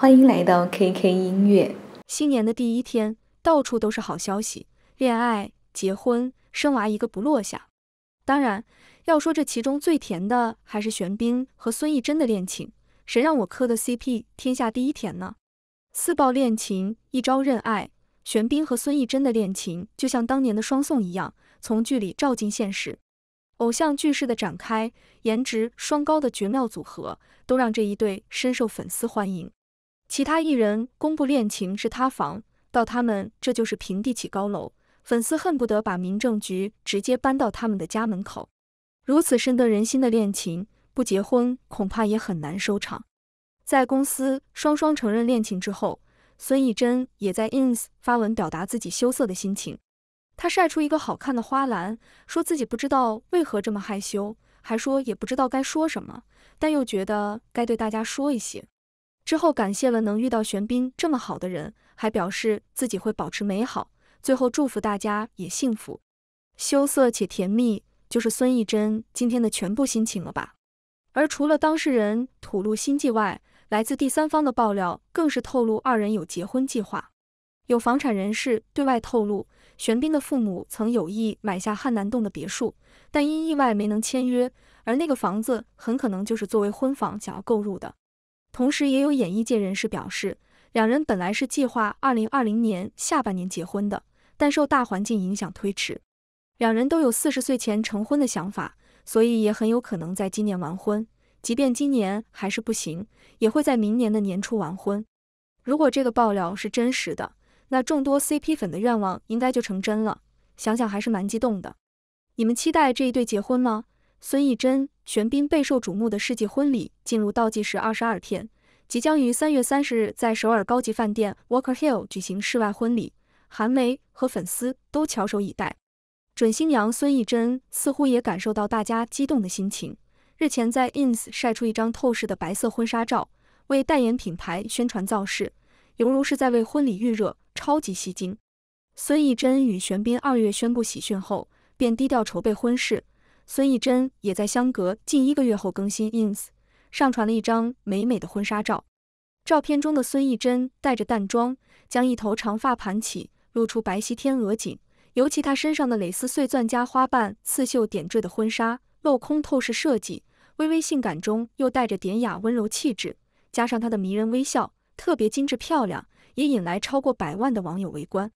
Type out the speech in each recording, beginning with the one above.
欢迎来到 KK 音乐。新年的第一天，到处都是好消息，恋爱、结婚、生娃一个不落下。当然，要说这其中最甜的还是玄彬和孙艺珍的恋情，谁让我磕的 CP 天下第一甜呢？四爆恋情，一招认爱，玄彬和孙艺珍的恋情就像当年的双宋一样，从剧里照进现实。偶像剧式的展开，颜值双高的绝妙组合，都让这一对深受粉丝欢迎。其他艺人公布恋情是塌房，到他们这就是平地起高楼，粉丝恨不得把民政局直接搬到他们的家门口。如此深得人心的恋情，不结婚恐怕也很难收场。在公司双双承认恋情之后，孙艺珍也在 ins 发文表达自己羞涩的心情。她晒出一个好看的花篮，说自己不知道为何这么害羞，还说也不知道该说什么，但又觉得该对大家说一些。之后感谢了能遇到玄彬这么好的人，还表示自己会保持美好，最后祝福大家也幸福。羞涩且甜蜜，就是孙艺珍今天的全部心情了吧？而除了当事人吐露心迹外，来自第三方的爆料更是透露二人有结婚计划。有房产人士对外透露，玄彬的父母曾有意买下汉南洞的别墅，但因意外没能签约，而那个房子很可能就是作为婚房想要购入的。同时，也有演艺界人士表示，两人本来是计划二零二零年下半年结婚的，但受大环境影响推迟。两人都有四十岁前成婚的想法，所以也很有可能在今年完婚。即便今年还是不行，也会在明年的年初完婚。如果这个爆料是真实的，那众多 CP 粉的愿望应该就成真了。想想还是蛮激动的。你们期待这一对结婚吗？孙艺珍、玄彬备受瞩目的世纪婚礼进入倒计时二十二天，即将于三月三十日在首尔高级饭店 Walker Hill 举行室外婚礼。韩媒和粉丝都翘首以待。准新娘孙艺珍似乎也感受到大家激动的心情，日前在 ins 晒出一张透视的白色婚纱照，为代言品牌宣传造势，犹如是在为婚礼预热，超级吸睛。孙艺珍与玄彬二月宣布喜讯后，便低调筹备婚事。孙艺珍也在相隔近一个月后更新 ins，上传了一张美美的婚纱照。照片中的孙艺珍带着淡妆，将一头长发盘起，露出白皙天鹅颈。尤其她身上的蕾丝碎钻加花瓣刺绣点缀的婚纱，镂空透视设计，微微性感中又带着典雅温柔气质，加上她的迷人微笑，特别精致漂亮，也引来超过百万的网友围观。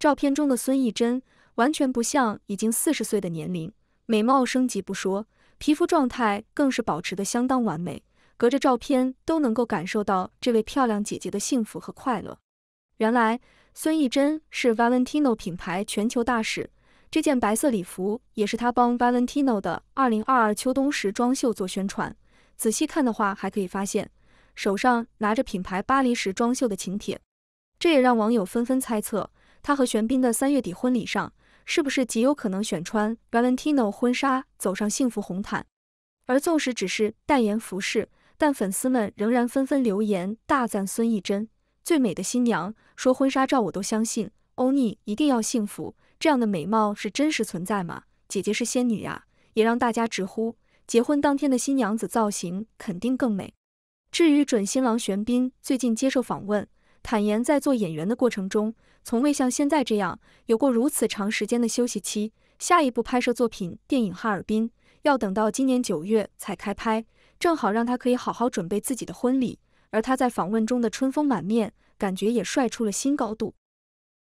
照片中的孙艺珍完全不像已经四十岁的年龄。美貌升级不说，皮肤状态更是保持的相当完美，隔着照片都能够感受到这位漂亮姐姐的幸福和快乐。原来孙艺珍是 Valentino 品牌全球大使，这件白色礼服也是她帮 Valentino 的二零二二秋冬时装秀做宣传。仔细看的话，还可以发现手上拿着品牌巴黎时装秀的请帖，这也让网友纷纷猜测，她和玄彬的三月底婚礼上。是不是极有可能选穿 Valentino 婚纱走上幸福红毯？而纵使只是代言服饰，但粉丝们仍然纷纷留言大赞孙艺珍最美的新娘，说婚纱照我都相信。欧尼一定要幸福，这样的美貌是真实存在吗？姐姐是仙女呀，也让大家直呼结婚当天的新娘子造型肯定更美。至于准新郎玄彬，最近接受访问。坦言，在做演员的过程中，从未像现在这样有过如此长时间的休息期。下一部拍摄作品电影《哈尔滨》要等到今年九月才开拍，正好让他可以好好准备自己的婚礼。而他在访问中的春风满面，感觉也帅出了新高度。